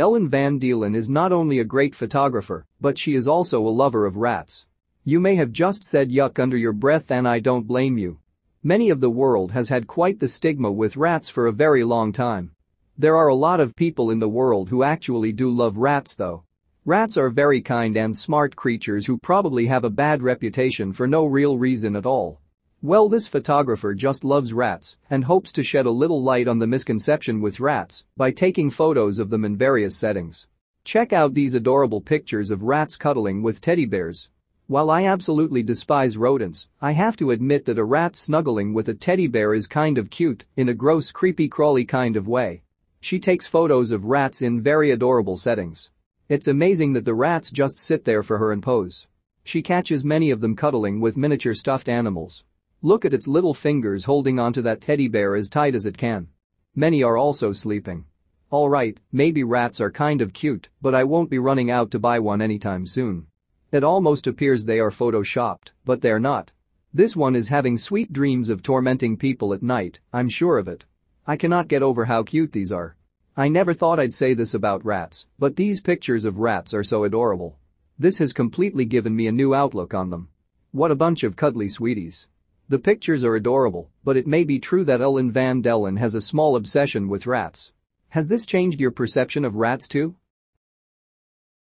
Ellen Van Deelen is not only a great photographer, but she is also a lover of rats. You may have just said yuck under your breath and I don't blame you. Many of the world has had quite the stigma with rats for a very long time. There are a lot of people in the world who actually do love rats though. Rats are very kind and smart creatures who probably have a bad reputation for no real reason at all. Well this photographer just loves rats and hopes to shed a little light on the misconception with rats by taking photos of them in various settings. Check out these adorable pictures of rats cuddling with teddy bears. While I absolutely despise rodents, I have to admit that a rat snuggling with a teddy bear is kind of cute in a gross creepy crawly kind of way. She takes photos of rats in very adorable settings. It's amazing that the rats just sit there for her and pose. She catches many of them cuddling with miniature stuffed animals. Look at its little fingers holding onto that teddy bear as tight as it can. Many are also sleeping. Alright, maybe rats are kind of cute, but I won't be running out to buy one anytime soon. It almost appears they are photoshopped, but they're not. This one is having sweet dreams of tormenting people at night, I'm sure of it. I cannot get over how cute these are. I never thought I'd say this about rats, but these pictures of rats are so adorable. This has completely given me a new outlook on them. What a bunch of cuddly sweeties. The pictures are adorable, but it may be true that Ellen Van Delen has a small obsession with rats. Has this changed your perception of rats too?